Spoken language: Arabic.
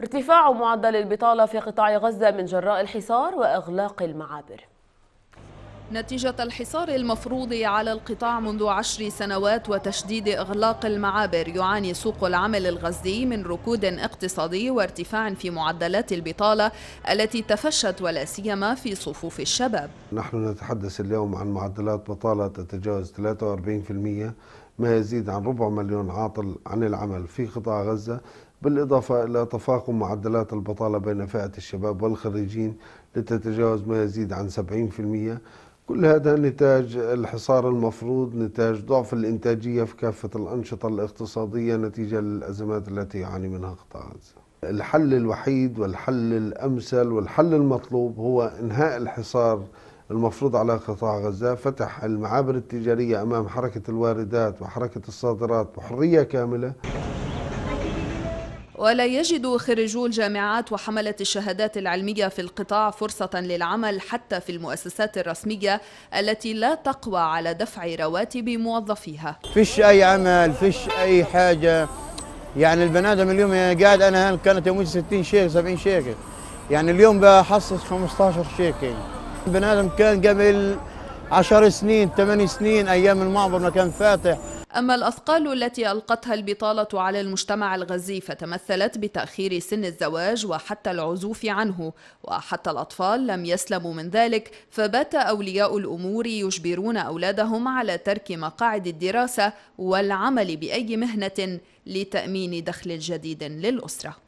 ارتفاع معدل البطالة في قطاع غزة من جراء الحصار وإغلاق المعابر نتيجة الحصار المفروض على القطاع منذ عشر سنوات وتشديد إغلاق المعابر يعاني سوق العمل الغزي من ركود اقتصادي وارتفاع في معدلات البطالة التي تفشت ولا سيما في صفوف الشباب نحن نتحدث اليوم عن معدلات بطالة تتجاوز 43% ما يزيد عن ربع مليون عاطل عن العمل في قطاع غزة بالإضافة إلى تفاقم معدلات البطالة بين فئة الشباب والخريجين لتتجاوز ما يزيد عن 70% كل هذا نتاج الحصار المفروض نتاج ضعف الإنتاجية في كافة الأنشطة الاقتصادية نتيجة للأزمات التي يعاني منها قطاع غزة الحل الوحيد والحل الأمثل والحل المطلوب هو إنهاء الحصار المفروض على قطاع غزة فتح المعابر التجارية أمام حركة الواردات وحركة الصادرات بحرية كاملة ولا يجد خريجو الجامعات وحملة الشهادات العلمية في القطاع فرصة للعمل حتى في المؤسسات الرسمية التي لا تقوى على دفع رواتب موظفيها فيش أي عمل فيش أي حاجة يعني البنادم اليوم قاعد أنا كانت يومي 60 شيخ 70 شيخ يعني اليوم بحصص 15 شيخ بني ادم كان قبل 10 سنين 8 سنين ايام المعبر ما كان فاتح أما الأثقال التي ألقتها البطالة على المجتمع الغزي فتمثلت بتأخير سن الزواج وحتى العزوف عنه وحتى الأطفال لم يسلموا من ذلك فبات أولياء الأمور يجبرون أولادهم على ترك مقاعد الدراسة والعمل بأي مهنة لتأمين دخل جديد للأسرة